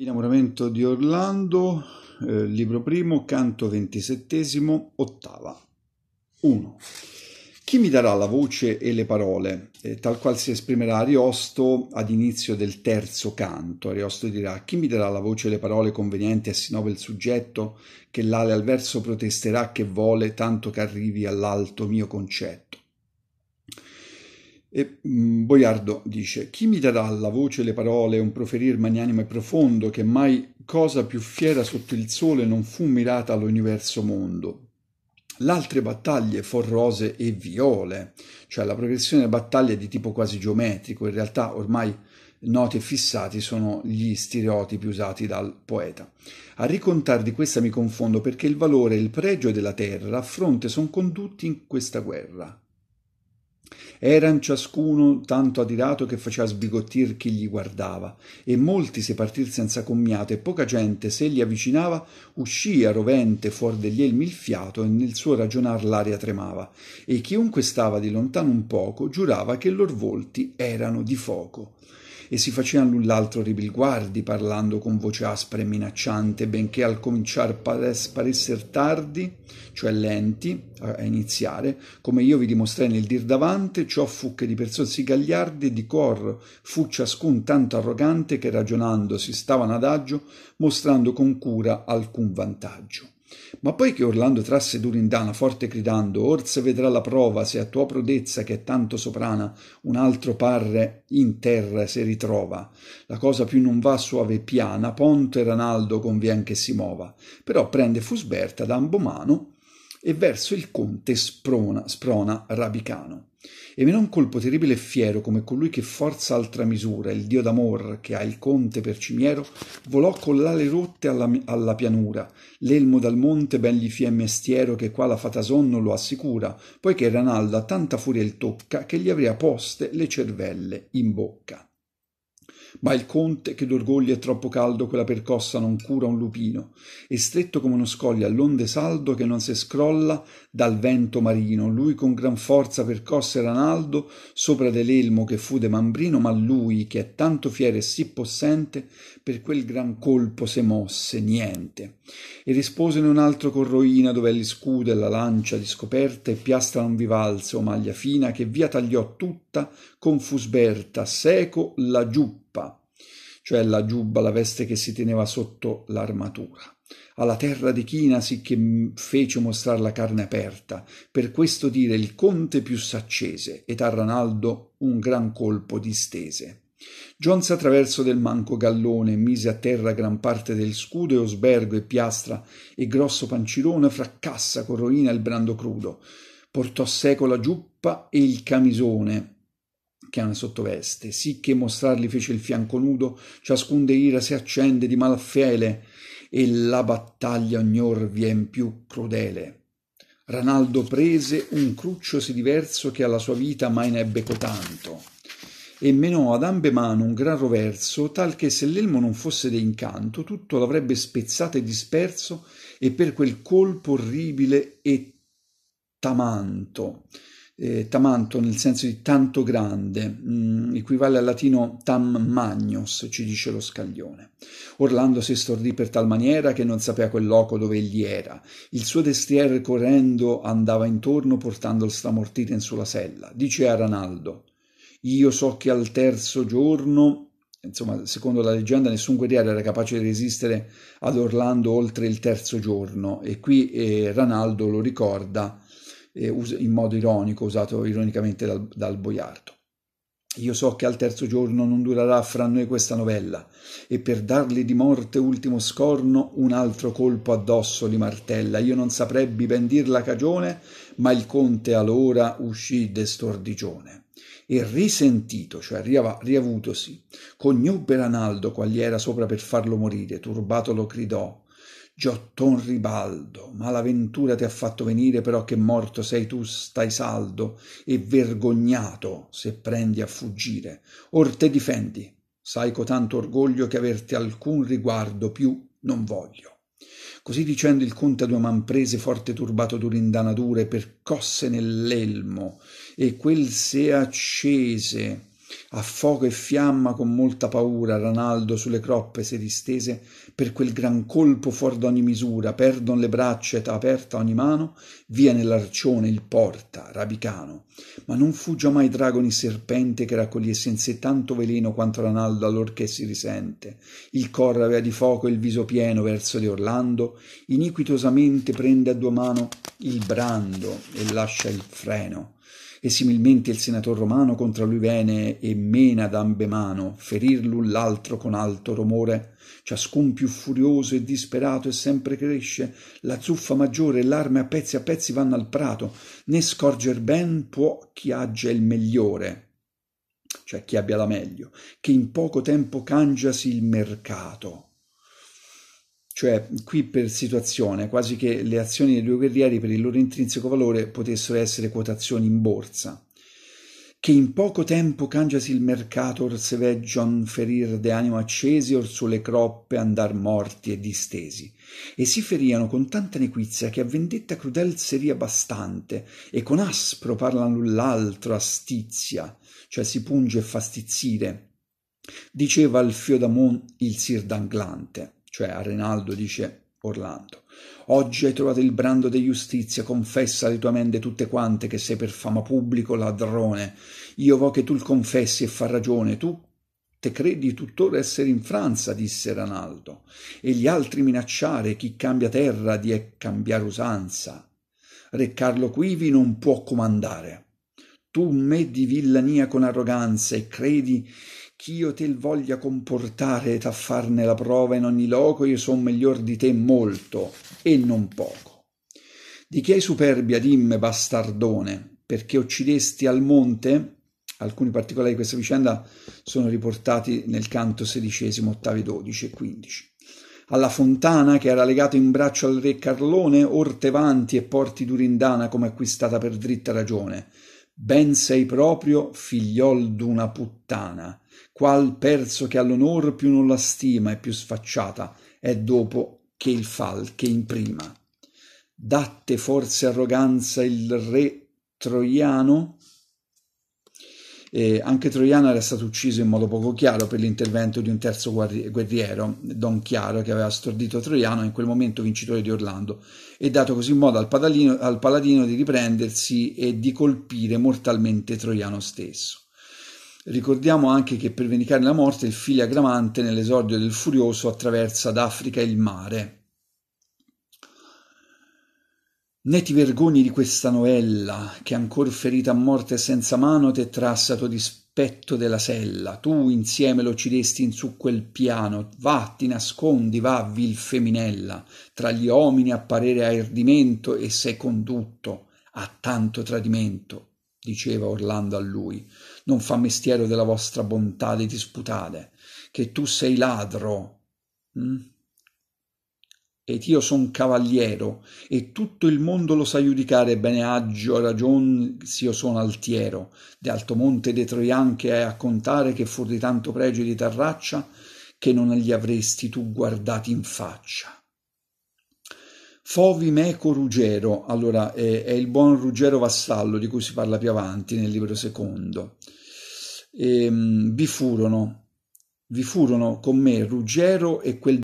Innamoramento di Orlando, eh, libro primo, canto ventisettesimo, ottava. 1. Chi mi darà la voce e le parole? Eh, tal qual si esprimerà Ariosto ad inizio del terzo canto. Ariosto dirà, chi mi darà la voce e le parole convenienti a Sinove il soggetto, che l'ale al verso protesterà che vuole, tanto che arrivi all'alto mio concetto? E mm, Boiardo dice: Chi mi darà la voce le parole, un proferir magnanimo e profondo, che mai cosa più fiera sotto il sole non fu mirata all'universo mondo? L'altre battaglie for rose e viole, cioè la progressione delle battaglie è di tipo quasi geometrico, in realtà ormai noti e fissati sono gli stereotipi usati dal poeta. A ricontar di questa mi confondo perché il valore e il pregio della terra a fronte sono condotti in questa guerra Eran ciascuno tanto adirato che faceva sbigottir chi gli guardava, e molti se partir senza commiato, e poca gente, se gli avvicinava, uscia rovente fuor degli elmi il fiato, e nel suo ragionar l'aria tremava, e chiunque stava di lontano un poco, giurava che lor volti erano di foco e si facevano l'un l'altro ribilguardi parlando con voce aspra e minacciante, benché al cominciar pares- paresser tardi, cioè lenti, a iniziare, come io vi dimostrai nel dir davante, ciò fu che di persorsi gagliardi e di cor fu ciascun tanto arrogante che ragionando si stavano adagio, mostrando con cura alcun vantaggio. Ma poi che Orlando trasse Durindana forte gridando Or se vedrà la prova se a tua prodezza che è tanto soprana un altro parre in terra si ritrova. La cosa più non va suave e piana, Ponto e Ranaldo convien che si muova. Però prende Fusberta da ambomano e verso il conte sprona, sprona Rabicano e non colpo terribile e fiero come colui che forza altra misura, il dio d'amor che ha il conte per cimiero, volò con l'ale rotte alla, alla pianura, l'elmo dal monte ben gli fie mestiero che qua la fata sonno lo assicura, poiché Ranaldo a tanta furia il tocca che gli avria poste le cervelle in bocca. Ma il conte, che d'orgoglio è troppo caldo, quella percossa non cura un lupino, e stretto come uno scoglio all'onde saldo che non si scrolla dal vento marino, lui con gran forza percosse Ranaldo sopra dell'elmo che fu de Mambrino, ma lui, che è tanto fiero e sì possente, per quel gran colpo se mosse, niente. E risposene un altro con roina, dove gli scudo e la lancia di scoperta e piastra non vi valse o maglia fina, che via tagliò tutto porta con fusberta, seco la giuppa, cioè la giubba, la veste che si teneva sotto l'armatura. Alla terra di China sì che fece mostrare la carne aperta, per questo dire il conte più saccese, ed a Ranaldo un gran colpo distese. Giunse attraverso del manco gallone, mise a terra gran parte del scudo e osbergo e piastra e grosso pancirone fra con roina il brando crudo. Portò seco la giuppa e il camisone, che han sottoveste, sì che mostrarli fece il fianco nudo, ciascun de ira si accende di malfele, e la battaglia ognor vien più crudele. Ranaldo prese un cruccio sì diverso che alla sua vita mai n'ebbe cotanto, e menò ad ambe mano un gran roverso, tal che se l'elmo non fosse de incanto, tutto l'avrebbe spezzato e disperso, e per quel colpo orribile e tamanto eh, tamanto nel senso di tanto grande, mh, mm, equivale al latino tam magnos, ci dice lo scaglione. Orlando si stordì per tal maniera che non sapeva quel loco dove egli era. Il suo destriere correndo andava intorno portando il stramortito in sulla sella. Dice a Ranaldo, io so che al terzo giorno, insomma, secondo la leggenda, nessun guerriero era capace di resistere ad Orlando oltre il terzo giorno. E qui eh, Ranaldo lo ricorda eh, in modo ironico, usato ironicamente dal, dal boiardo. Io so che al terzo giorno non durerà fra noi questa novella, e per dargli di morte ultimo scorno un altro colpo addosso li martella. Io non saprebbi ben dir la cagione, ma il conte allora uscì de stordigione. E risentito, cioè riavutosi, conobbe l'analdo quagli era sopra per farlo morire, turbato lo gridò, Giotton Ribaldo, ma la ventura ti ha fatto venire però che morto sei tu, stai saldo e vergognato se prendi a fuggire. Or te difendi, sai cotanto orgoglio che averti alcun riguardo più non voglio. Così dicendo il conte a due man prese forte turbato d'urindana dure, percosse nell'elmo, e quel se accese a fuoco e fiamma con molta paura Ranaldo sulle croppe si distese per quel gran colpo fuor d'ogni misura, perdon le braccia ed aperta ogni mano, via nell'arcione il porta, rabicano. Ma non fu giamai drago né serpente che raccogliesse in sé tanto veleno quanto Ranaldo allor che si risente. Il cor avea di fuoco il viso pieno verso di Orlando, iniquitosamente prende a due mano il brando e lascia il freno e similmente il senator romano contra lui vene e mena d'ambe mano, ferir l'un l'altro con alto romore. Ciascun più furioso e disperato e sempre cresce, la zuffa maggiore e l'arme a pezzi a pezzi vanno al prato, né scorger ben può chi agge il migliore, cioè chi abbia la meglio, che in poco tempo cangiasi il mercato cioè qui per situazione, quasi che le azioni dei due guerrieri per il loro intrinseco valore potessero essere quotazioni in borsa. Che in poco tempo cangiasi il mercato or se veggion ferir de animo accesi or sulle croppe andar morti e distesi. E si feriano con tanta nequizia che a vendetta crudel seria bastante, e con aspro parlano l'un l'altro a stizia, cioè si punge e fa stizzire. Diceva al Fiodamon il sir d'Anglante cioè a Rinaldo dice Orlando. Oggi hai trovato il brando di giustizia, confessa le tue mende tutte quante che sei per fama pubblico ladrone. Io vo che tu il confessi e fa ragione, tu te credi tuttora essere in Franza, disse Ranaldo, e gli altri minacciare chi cambia terra di è cambiare usanza. Re Carlo Quivi non può comandare. Tu me di villania con arroganza e credi ch'io te voglia comportare ed a farne la prova in ogni loco io son miglior di te molto e non poco di che hai superbia dimme bastardone perché uccidesti al monte alcuni particolari di questa vicenda sono riportati nel canto sedicesimo ottavi 12 e 15 alla fontana che era legato in braccio al re Carlone orte vanti e porti durindana come acquistata per dritta ragione ben sei proprio figliol d'una puttana qual perso che all'onor più non la stima e più sfacciata è dopo che il fal che in prima. Datte forse arroganza il re troiano? Eh, anche Troiano era stato ucciso in modo poco chiaro per l'intervento di un terzo guerriero, Don Chiaro, che aveva stordito Troiano, in quel momento vincitore di Orlando, e dato così modo al, padalino, al paladino di riprendersi e di colpire mortalmente Troiano stesso. Ricordiamo anche che per vendicare la morte il figlio Agramante nell'esordio del Furioso attraversa d'Africa il mare. Né ti vergogni di questa novella, che ancor ferita a morte senza mano te trassato tuo dispetto della sella. Tu insieme lo cidesti in su quel piano. Va, ti nascondi, va, vil femminella, Tra gli uomini apparere a erdimento e sei condotto a tanto tradimento, diceva Orlando a lui non fa mestiero della vostra bontà di disputare, che tu sei ladro, mh? Mm? ed io son cavaliero, e tutto il mondo lo sa giudicare bene agio a ragion s'io sono altiero, de alto monte de Troian che è a contare che fur di tanto pregio e di Tarraccia, che non gli avresti tu guardati in faccia. Fovi Meco Ruggero, allora è, eh, è il buon Ruggero Vassallo di cui si parla più avanti nel libro secondo ehm, vi furono, vi furono con me Ruggero e quel